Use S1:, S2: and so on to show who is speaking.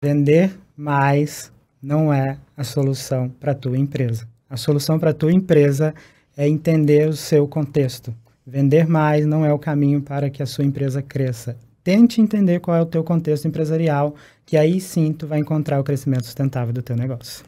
S1: Vender mais não é a solução para a tua empresa. A solução para a tua empresa é entender o seu contexto. Vender mais não é o caminho para que a sua empresa cresça. Tente entender qual é o teu contexto empresarial, que aí sim tu vai encontrar o crescimento sustentável do teu negócio.